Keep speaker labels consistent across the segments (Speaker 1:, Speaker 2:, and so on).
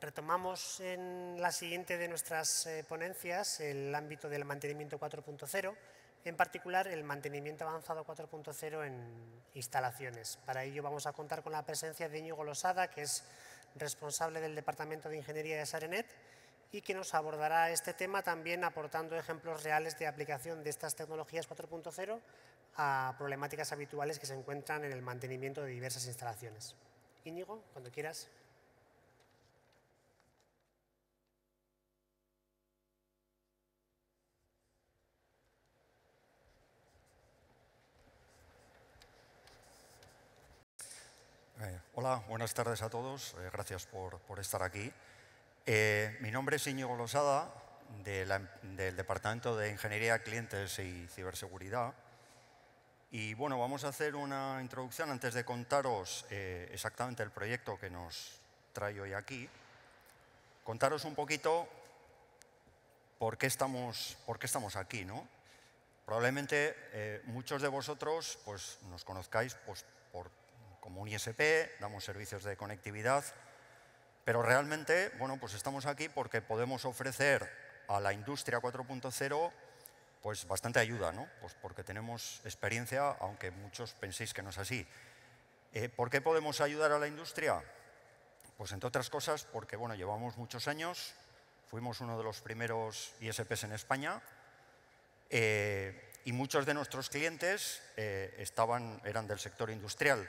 Speaker 1: Retomamos en la siguiente de nuestras eh, ponencias el ámbito del mantenimiento 4.0, en particular el mantenimiento avanzado 4.0 en instalaciones. Para ello vamos a contar con la presencia de Íñigo Losada, que es responsable del Departamento de Ingeniería de Sarenet y que nos abordará este tema también aportando ejemplos reales de aplicación de estas tecnologías 4.0 a problemáticas habituales que se encuentran en el mantenimiento de diversas instalaciones. Íñigo, cuando quieras. Hola, buenas tardes a todos. Eh, gracias por, estar aquí. Eh, mi nombre es Iñigo Losada, del Departamento de Ingeniería, Clientes y Ciberseguridad. Y bueno, vamos a hacer una introducción antes de contaros eh, exactamente el proyecto que nos trae hoy aquí. Contaros un poquito por qué estamos, por estamos aquí, ¿no? Probablemente muchos de vosotros pues, nos conozcáis pues, como un ISP, damos servicios de conectividad, pero realmente, bueno, pues estamos aquí porque podemos ofrecer a la industria 4.0 pues bastante ayuda, ¿no? Pues porque tenemos experiencia, aunque muchos penséis que no es así. Eh, ¿Por qué podemos ayudar a la industria? Pues entre otras cosas porque, bueno, llevamos muchos años, fuimos uno de los primeros ISPs en España, eh, y muchos de nuestros clientes eh, estaban, eran del sector industrial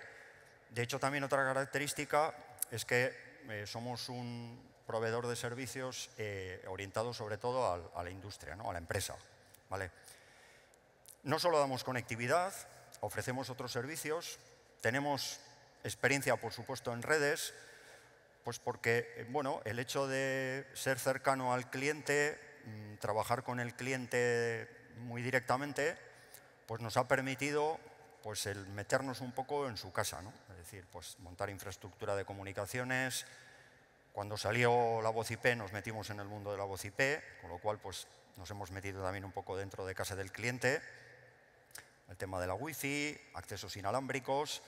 Speaker 1: de hecho, también otra característica es que eh, somos un proveedor de servicios eh, orientado sobre todo a, la industria, ¿no? a la empresa. ¿vale? No solo damos conectividad, ofrecemos otros servicios, tenemos experiencia, por supuesto, en redes, pues porque eh, bueno, el hecho de ser cercano al cliente, mm, trabajar con el cliente muy directamente, pues nos ha permitido pues el meternos un poco en su casa, ¿no? Es decir, pues montar infraestructura de comunicaciones. Cuando salió la voz IP nos metimos en el mundo de la voz IP, con lo cual pues nos hemos metido también un poco dentro de casa del cliente. El tema de la wi wifi, accesos inalámbricos,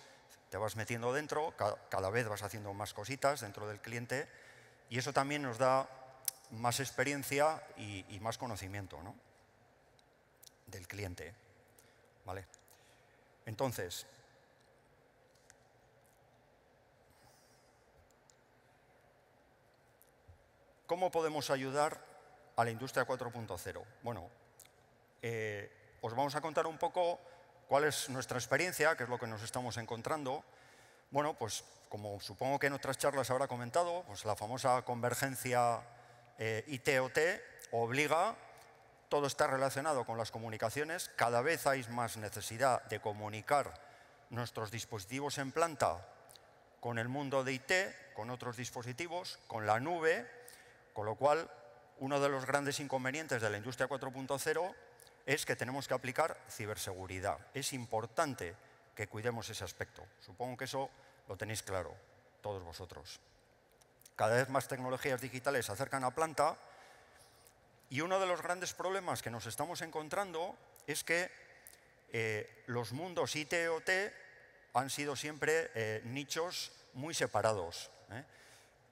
Speaker 1: te vas metiendo dentro, cada vez vas haciendo más cositas dentro del cliente y eso también nos da más experiencia y, y más conocimiento ¿no? del cliente. ¿Vale? Entonces, ¿Cómo podemos ayudar a la industria 4.0? Bueno, eh, os vamos a contar un poco cuál es nuestra experiencia, qué es lo que nos estamos encontrando. Bueno, pues como supongo que en otras charlas habrá comentado, pues la famosa convergencia eh, it obliga todo está relacionado con las comunicaciones, cada vez hay más necesidad de comunicar nuestros dispositivos en planta con el mundo de IT, con otros dispositivos, con la nube, con lo cual uno de los grandes inconvenientes de la industria 4.0 es que tenemos que aplicar ciberseguridad. Es importante que cuidemos ese aspecto. Supongo que eso lo tenéis claro, todos vosotros. Cada vez más tecnologías digitales se acercan a planta, y uno de los grandes problemas que nos estamos encontrando es que eh, los mundos IT T han sido siempre eh, nichos muy separados. ¿eh?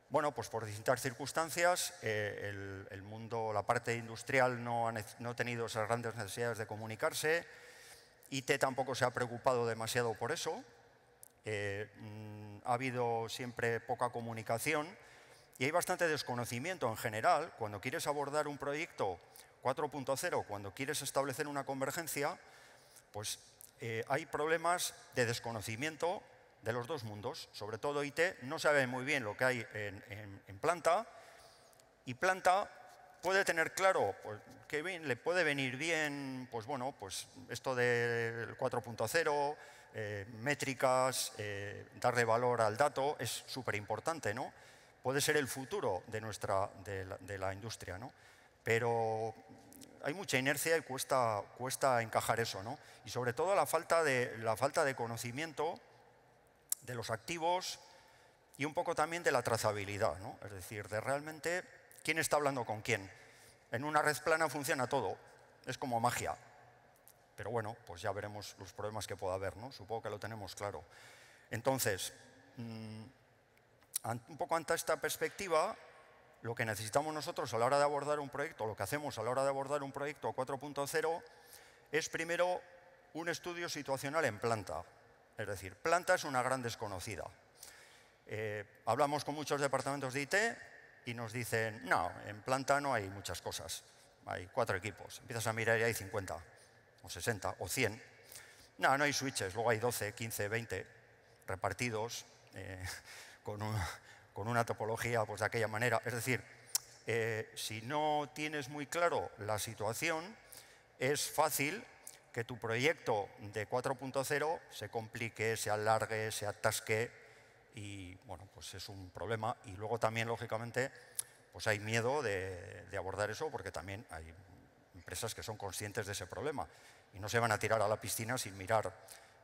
Speaker 1: Bueno, pues por distintas circunstancias, el, mundo, la parte industrial no ha, no tenido esas grandes necesidades de comunicarse, IT tampoco se ha preocupado demasiado por eso, mm, ha habido siempre poca comunicación y hay bastante desconocimiento en general. Cuando quieres abordar un proyecto 4.0, cuando quieres establecer una convergencia, pues eh, hay problemas de desconocimiento de los dos mundos. Sobre todo IT no sabe muy bien lo que hay en, planta y planta puede tener claro pues, que bien, le puede venir bien pues bueno, pues esto del 4.0, eh, métricas, eh, darle valor al dato, es súper importante, ¿no? puede ser el futuro de, nuestra, de, la, industria, ¿no? Pero hay mucha inercia y cuesta, cuesta encajar eso, ¿no? Y sobre todo la falta, de, la falta de conocimiento de los activos y un poco también de la trazabilidad, ¿no? Es decir, de realmente quién está hablando con quién. En una red plana funciona todo, es como magia. Pero bueno, pues ya veremos los problemas que pueda haber, ¿no? Supongo que lo tenemos claro. Entonces, mm, un poco ante esta perspectiva, lo que necesitamos nosotros a la hora de abordar un proyecto, lo que hacemos a la hora de abordar un proyecto 4.0, es primero un estudio situacional en planta. Es decir, planta es una gran desconocida. Eh, hablamos con muchos departamentos de IT y nos dicen, no, en planta no hay muchas cosas. Hay cuatro equipos. Empiezas a mirar y hay 50, o 60, o 100. No, no hay switches. Luego hay 12, 15, 20 repartidos. Eh, con, una topología pues, de aquella manera. Es decir, eh, si no tienes muy claro la situación, es fácil que tu proyecto de 4.0 se complique, se alargue, se atasque y bueno, pues es un problema. Y luego también, lógicamente, pues hay miedo de abordar eso porque también hay empresas que son conscientes de ese problema y no se van a tirar a la piscina sin mirar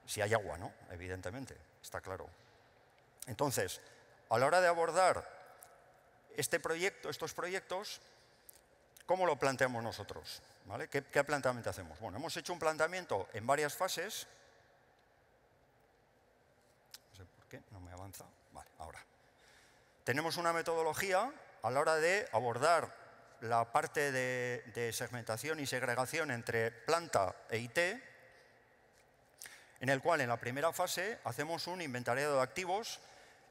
Speaker 1: si hay agua, ¿no? Evidentemente, está claro. Entonces, a la hora de abordar este proyecto, estos proyectos, ¿cómo lo planteamos nosotros? ¿Qué, planteamiento hacemos? Bueno, hemos hecho un planteamiento en varias fases. No sé por qué, no me avanza. Vale, ahora. Tenemos una metodología a la hora de abordar la parte de, segmentación y segregación entre planta e IT, en el cual en la primera fase hacemos un inventariado de activos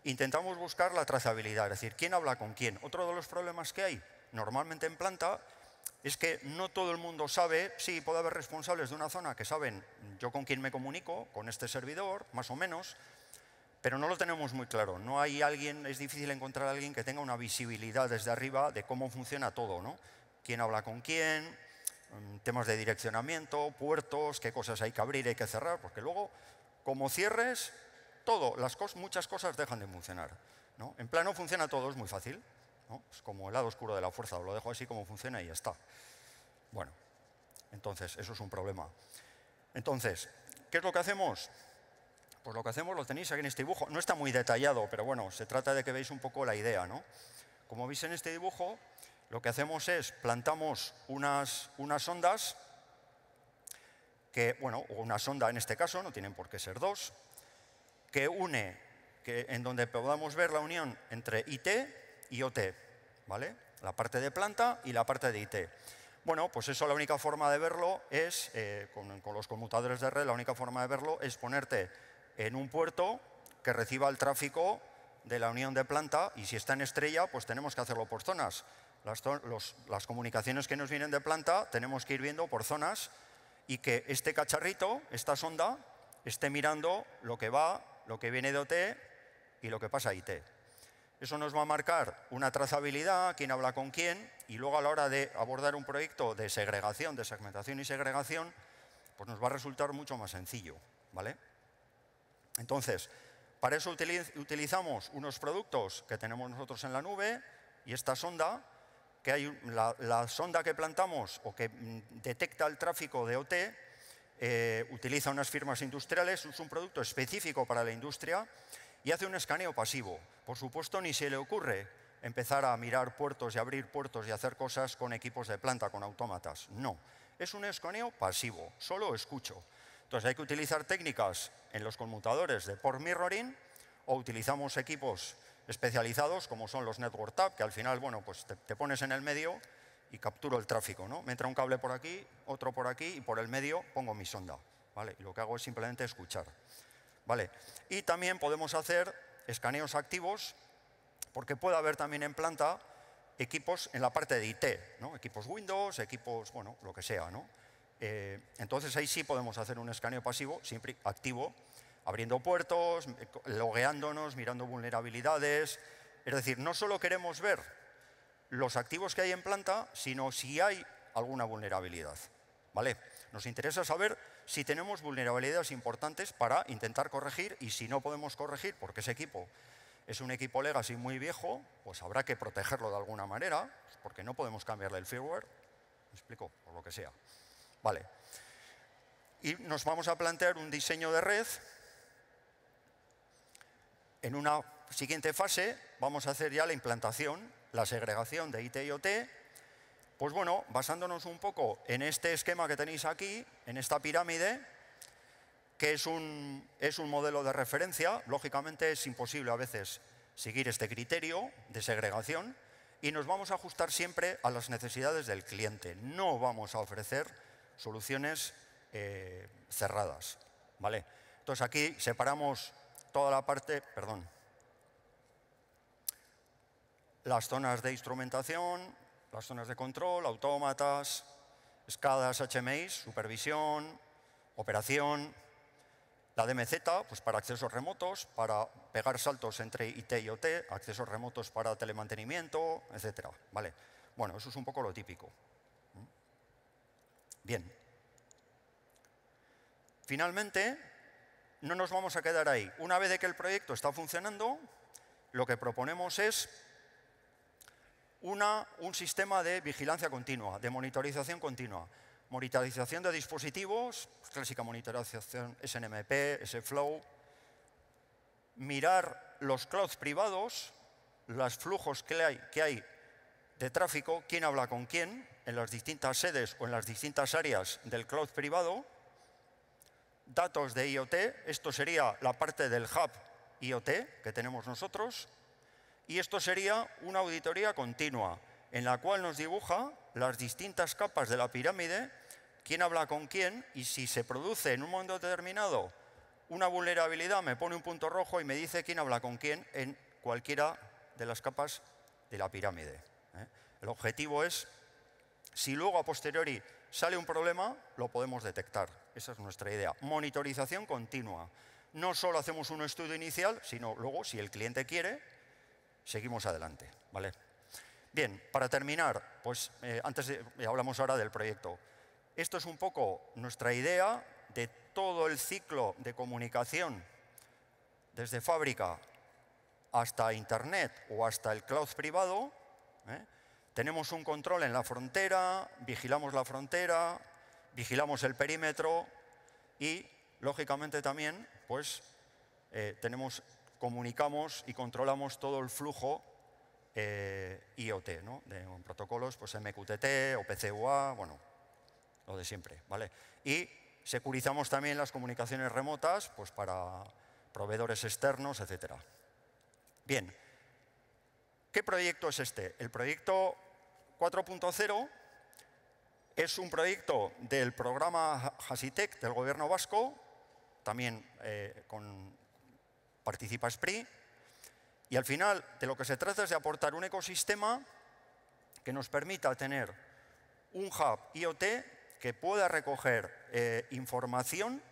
Speaker 1: intentamos buscar la trazabilidad, es decir, quién habla con quién. Otro de los problemas que hay normalmente en planta es que no todo el mundo sabe, sí, puede haber responsables de una zona que saben yo con quién me comunico, con este servidor, más o menos, pero no lo tenemos muy claro. No hay alguien, es difícil encontrar a alguien que tenga una visibilidad desde arriba de cómo funciona todo, ¿no? Quién habla con quién, mm, temas de direccionamiento, puertos, qué cosas hay que abrir, hay que cerrar, porque luego, como cierres, todo, las muchas cosas dejan de funcionar. ¿no? En plano funciona todo, es muy fácil. Es como el lado oscuro de la fuerza, lo dejo así como funciona y ya está. Bueno, entonces, eso es un problema. Entonces, ¿qué es lo que hacemos? Pues lo que hacemos lo tenéis aquí en este dibujo. No está muy detallado, pero bueno, se trata de que veáis un poco la idea, ¿no? Como veis en este dibujo, lo que hacemos es plantamos unas, unas ondas, que, bueno, una sonda en este caso, no tienen por qué ser dos, que une, que, en donde podamos ver la unión entre IT y OT, ¿vale? La parte de planta y la parte de IT. Bueno, pues eso la única forma de verlo es, eh, con, los conmutadores de red, la única forma de verlo es ponerte en un puerto que reciba el tráfico de la unión de planta y si está en estrella, pues tenemos que hacerlo por zonas. Las, las, comunicaciones que nos vienen de planta tenemos que ir viendo por zonas y que este cacharrito, esta sonda, esté mirando lo que va lo que viene de OT y lo que pasa IT. Eso nos va a marcar una trazabilidad, quién habla con quién, y luego a la hora de abordar un proyecto de segregación, de segmentación y segregación, pues nos va a resultar mucho más sencillo. ¿vale? Entonces, para eso utilizamos unos productos que tenemos nosotros en la nube y esta sonda, que hay la sonda que plantamos o que mm, detecta el tráfico de OT, eh, utiliza unas firmas industriales, usa un producto específico para la industria y hace un escaneo pasivo. Por supuesto, ni se le ocurre empezar a mirar puertos y abrir puertos y hacer cosas con equipos de planta, con autómatas. No, es un escaneo pasivo, solo escucho. Entonces hay que utilizar técnicas en los conmutadores de port mirroring o utilizamos equipos especializados como son los network tab, que al final bueno, pues te pones en el medio y capturo el tráfico. ¿no? Me entra un cable por aquí, otro por aquí y por el medio pongo mi sonda. ¿vale? Y lo que hago es simplemente escuchar. ¿vale? Y también podemos hacer escaneos activos porque puede haber también en planta equipos en la parte de IT, equipos Windows, equipos, bueno, lo que sea. ¿no? Eh, entonces ahí sí podemos hacer un escaneo pasivo, siempre activo, abriendo puertos, logueándonos, mirando vulnerabilidades. Es decir, no solo queremos ver los activos que hay en planta, sino si hay alguna vulnerabilidad. ¿Vale? Nos interesa saber si tenemos vulnerabilidades importantes para intentar corregir y si no podemos corregir, porque ese equipo es un equipo legacy muy viejo, pues habrá que protegerlo de alguna manera, porque no podemos cambiarle el firmware, ¿me explico? Por lo que sea. Vale. Y nos vamos a plantear un diseño de red. En una siguiente fase vamos a hacer ya la implantación la segregación de IT y OT, pues bueno, basándonos un poco en este esquema que tenéis aquí, en esta pirámide, que es un, es un modelo de referencia, lógicamente es imposible a veces seguir este criterio de segregación y nos vamos a ajustar siempre a las necesidades del cliente. No vamos a ofrecer soluciones eh, cerradas. ¿vale? Entonces aquí separamos toda la parte, perdón, las zonas de instrumentación, las zonas de control, autómatas, escadas HMI, supervisión, operación, la DMZ pues para accesos remotos, para pegar saltos entre IT y OT, accesos remotos para telemantenimiento, etcétera. ¿Vale? Bueno, eso es un poco lo típico. Bien. Finalmente, no nos vamos a quedar ahí. Una vez de que el proyecto está funcionando, lo que proponemos es una, un sistema de vigilancia continua, de monitorización continua. Monitorización de dispositivos, pues, clásica monitorización SNMP, SFlow. Mirar los clouds privados, los flujos que hay, que hay de tráfico, quién habla con quién, en las distintas sedes o en las distintas áreas del cloud privado. Datos de IoT, esto sería la parte del hub IoT que tenemos nosotros y esto sería una auditoría continua, en la cual nos dibuja las distintas capas de la pirámide, quién habla con quién y si se produce en un momento determinado una vulnerabilidad, me pone un punto rojo y me dice quién habla con quién en cualquiera de las capas de la pirámide. ¿eh? El objetivo es, si luego a posteriori sale un problema, lo podemos detectar. Esa es nuestra idea. Monitorización continua. No solo hacemos un estudio inicial, sino luego, si el cliente quiere, seguimos adelante, ¿vale? Bien, para terminar, pues eh, antes eh, hablamos ahora del proyecto. Esto es un poco nuestra idea de todo el ciclo de comunicación, desde fábrica hasta Internet o hasta el cloud privado. ¿eh? Tenemos un control en la frontera, vigilamos la frontera, vigilamos el perímetro y, lógicamente también, pues tenemos comunicamos y controlamos todo el flujo eh, IoT, de protocolos pues MQTT o PCUA, bueno, lo de siempre. ¿vale? Y securizamos también las comunicaciones remotas pues para proveedores externos, etc. Bien, ¿qué proyecto es este? El proyecto 4.0 es un proyecto del programa Hasitec del gobierno vasco, también eh, con participa Spree, y al final de lo que se trata es de aportar un ecosistema que nos permita tener un hub IoT que pueda recoger eh, información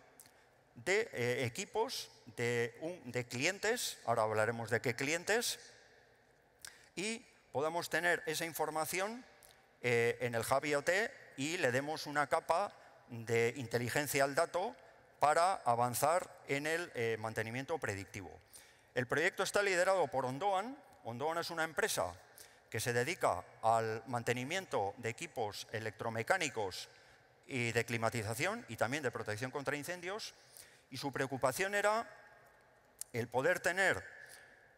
Speaker 1: de eh, equipos, de, clientes, ahora hablaremos de qué clientes, y podamos tener esa información eh, en el Hub IoT y le demos una capa de inteligencia al dato para avanzar en el eh, mantenimiento predictivo. El proyecto está liderado por Ondoan. Ondoan es una empresa que se dedica al mantenimiento de equipos electromecánicos y de climatización y también de protección contra incendios. Y su preocupación era el poder tener,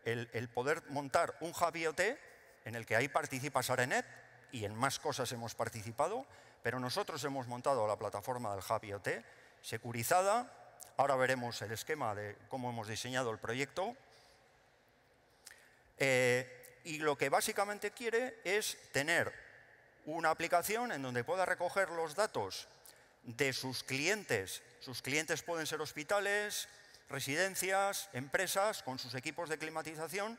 Speaker 1: el, poder montar un hub en el que ahí participa Sarenet y en más cosas hemos participado, pero nosotros hemos montado la plataforma del hub securizada. Ahora veremos el esquema de cómo hemos diseñado el proyecto. Eh, y lo que básicamente quiere es tener una aplicación en donde pueda recoger los datos de sus clientes. Sus clientes pueden ser hospitales, residencias, empresas con sus equipos de climatización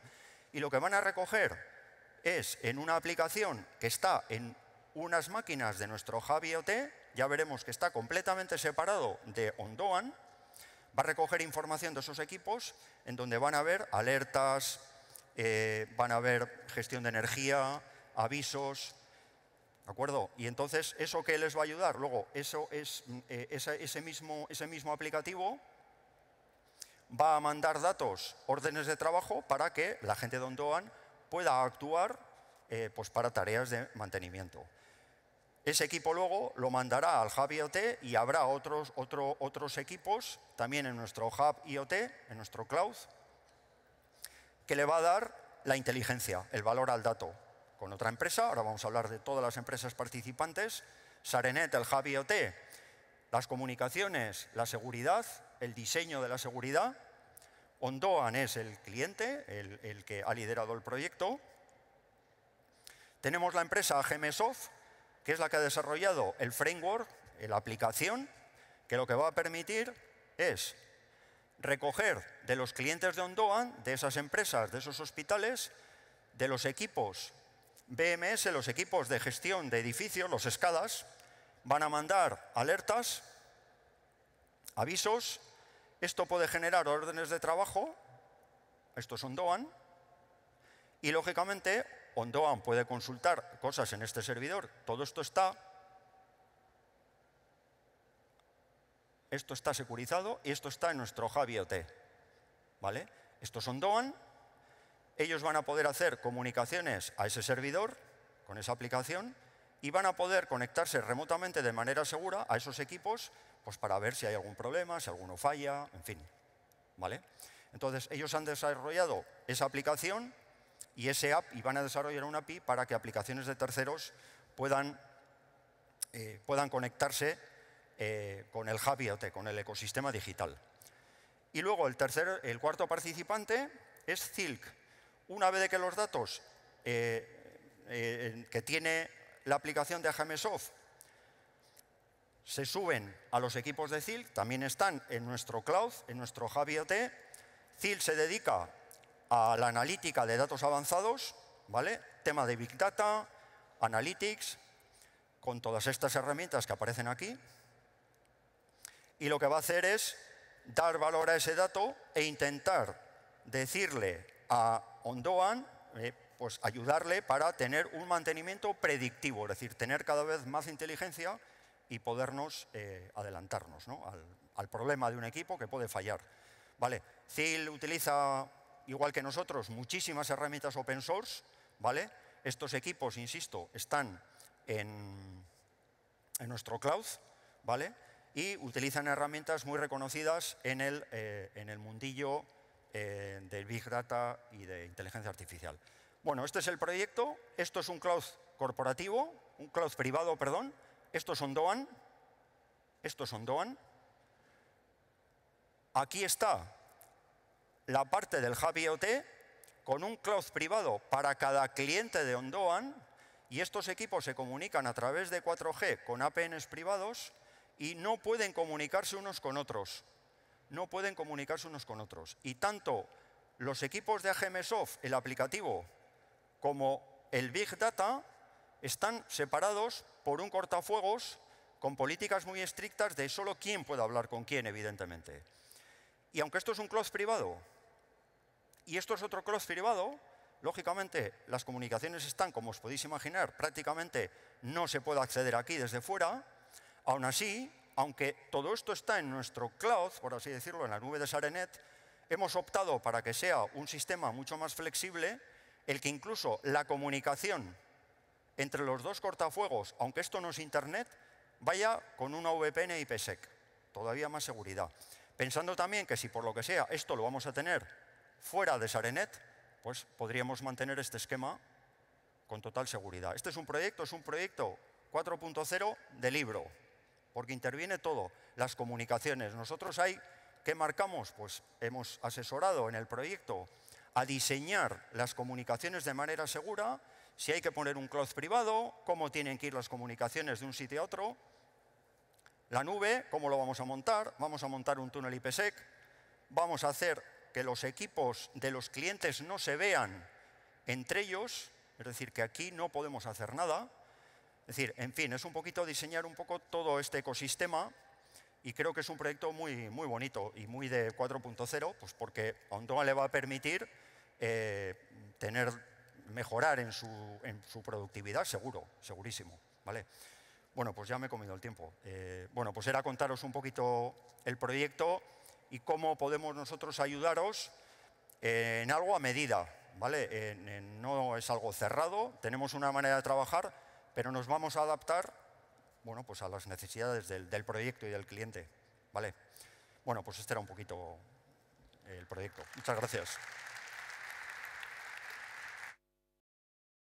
Speaker 1: y lo que van a recoger es en una aplicación que está en unas máquinas de nuestro Javi OT ya veremos que está completamente separado de Ondoan, va a recoger información de esos equipos en donde van a haber alertas, eh, van a ver gestión de energía, avisos, ¿de acuerdo? Y entonces, ¿eso qué les va a ayudar? Luego, eso es, mm, eh, ese, mismo, ese mismo aplicativo va a mandar datos, órdenes de trabajo, para que la gente de Ondoan pueda actuar eh, pues para tareas de mantenimiento. Ese equipo luego lo mandará al Hub IoT y habrá otros, otros equipos también en nuestro Hub IoT, en nuestro cloud, que le va a dar la inteligencia, el valor al dato. Con otra empresa, ahora vamos a hablar de todas las empresas participantes, Sarenet, el Hub IoT, las comunicaciones, la seguridad, el diseño de la seguridad, Ondoan es el cliente, el, el, que ha liderado el proyecto. Tenemos la empresa GMSoft, que es la que ha desarrollado el framework, la aplicación, que lo que va a permitir es recoger de los clientes de Ondoan, de esas empresas, de esos hospitales, de los equipos BMS, los equipos de gestión de edificios, los escadas, van a mandar alertas, avisos. Esto puede generar órdenes de trabajo, esto es Ondoan y lógicamente Ondoan puede consultar cosas en este servidor. Todo esto está Esto está securizado y esto está en nuestro Javi OT. ¿Vale? Estos son DOAN. Ellos van a poder hacer comunicaciones a ese servidor con esa aplicación y van a poder conectarse remotamente de manera segura a esos equipos pues para ver si hay algún problema, si alguno falla, en fin. ¿Vale? Entonces, ellos han desarrollado esa aplicación y ese app y van a desarrollar una API para que aplicaciones de terceros puedan, eh, puedan conectarse eh, con el Hub con el ecosistema digital. Y luego el, tercer, el cuarto participante es Zilk. Una vez que los datos eh, que tiene la aplicación de soft se suben a los equipos de Zilk, también están en nuestro cloud, en nuestro Hub IoT. Zilk se dedica a la analítica de datos avanzados, ¿vale? Tema de Big Data, Analytics, con todas estas herramientas que aparecen aquí. Y lo que va a hacer es dar valor a ese dato e intentar decirle a Ondoan, eh, pues ayudarle para tener un mantenimiento predictivo, es decir, tener cada vez más inteligencia y podernos eh, adelantarnos al, problema de un equipo que puede fallar. Vale, utiliza igual que nosotros, muchísimas herramientas open source, ¿vale? Estos equipos, insisto, están en, nuestro cloud, ¿vale? Y utilizan herramientas muy reconocidas en el, eh, en el mundillo eh, del Big Data y de inteligencia artificial. Bueno, este es el proyecto, esto es un cloud corporativo, un cloud privado, perdón, estos son Doan, estos son Doan. Aquí está la parte del Javi con un cloud privado para cada cliente de Ondoan y estos equipos se comunican a través de 4G con APNs privados y no pueden comunicarse unos con otros. No pueden comunicarse unos con otros. Y tanto los equipos de AGMSoft, el aplicativo, como el Big Data están separados por un cortafuegos con políticas muy estrictas de solo quién puede hablar con quién, evidentemente. Y aunque esto es un cloud privado, y esto es otro cross privado. Lógicamente, las comunicaciones están, como os podéis imaginar, prácticamente no se puede acceder aquí desde fuera. Aún así, aunque todo esto está en nuestro cloud, por así decirlo, en la nube de Sarenet, hemos optado para que sea un sistema mucho más flexible, el que incluso la comunicación entre los dos cortafuegos, aunque esto no es Internet, vaya con una VPN IPsec. Todavía más seguridad. Pensando también que si por lo que sea esto lo vamos a tener fuera de Sarenet, pues podríamos mantener este esquema con total seguridad. Este es un proyecto, es un proyecto 4.0 de libro, porque interviene todo, las comunicaciones. Nosotros hay, ¿qué marcamos? Pues hemos asesorado en el proyecto a diseñar las comunicaciones de manera segura, si hay que poner un cloud privado, cómo tienen que ir las comunicaciones de un sitio a otro, la nube, cómo lo vamos a montar, vamos a montar un túnel IPsec, vamos a hacer que los equipos de los clientes no se vean entre ellos, es decir, que aquí no podemos hacer nada. Es decir, en fin, es un poquito diseñar un poco todo este ecosistema y creo que es un proyecto muy, muy bonito y muy de 4.0, pues porque a Ondoma le va a permitir eh, tener, mejorar en su, en su, productividad, seguro, segurísimo. ¿vale? Bueno, pues ya me he comido el tiempo. Eh, bueno, pues era contaros un poquito el proyecto y cómo podemos nosotros ayudaros eh, en algo a medida, ¿vale? no es algo cerrado, tenemos una manera de trabajar, pero nos vamos a adaptar bueno, pues a las necesidades del, del proyecto y del cliente, ¿vale? Bueno, pues este era un poquito el proyecto. Muchas gracias.